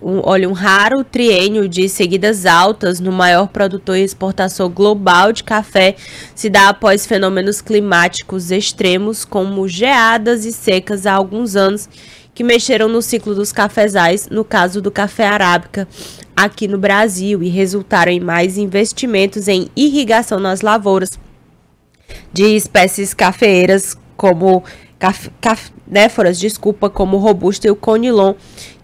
um, olha, um raro triênio de seguidas altas no maior produtor e exportador global de café se dá após fenômenos climáticos extremos, como geadas e secas há alguns anos, que mexeram no ciclo dos cafezais, no caso do café arábica, aqui no Brasil, e resultaram em mais investimentos em irrigação nas lavouras de espécies cafeeiras como caf, caf, néforas, desculpa, como o robusto e o conilon,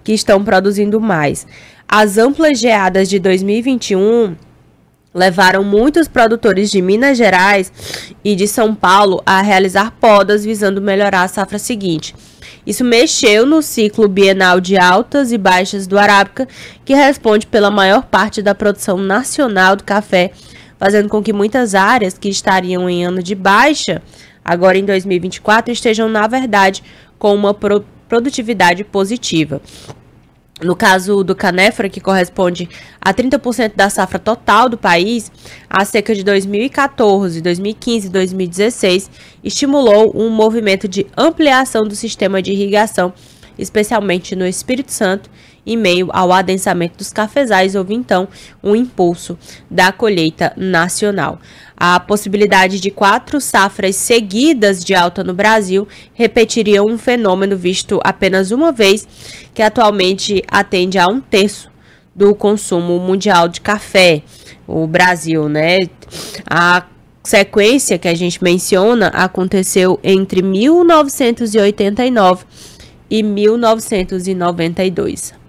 que estão produzindo mais. As amplas geadas de 2021 levaram muitos produtores de Minas Gerais e de São Paulo a realizar podas visando melhorar a safra seguinte. Isso mexeu no ciclo bienal de altas e baixas do Arábica, que responde pela maior parte da produção nacional do café, fazendo com que muitas áreas que estariam em ano de baixa, agora em 2024, estejam, na verdade, com uma pro produtividade positiva. No caso do canéfora, que corresponde a 30% da safra total do país, a seca de 2014, 2015 e 2016 estimulou um movimento de ampliação do sistema de irrigação, especialmente no Espírito Santo em meio ao adensamento dos cafezais, houve então um impulso da colheita nacional. A possibilidade de quatro safras seguidas de alta no Brasil repetiria um fenômeno visto apenas uma vez, que atualmente atende a um terço do consumo mundial de café. O Brasil, né? A sequência que a gente menciona aconteceu entre 1989 e 1992.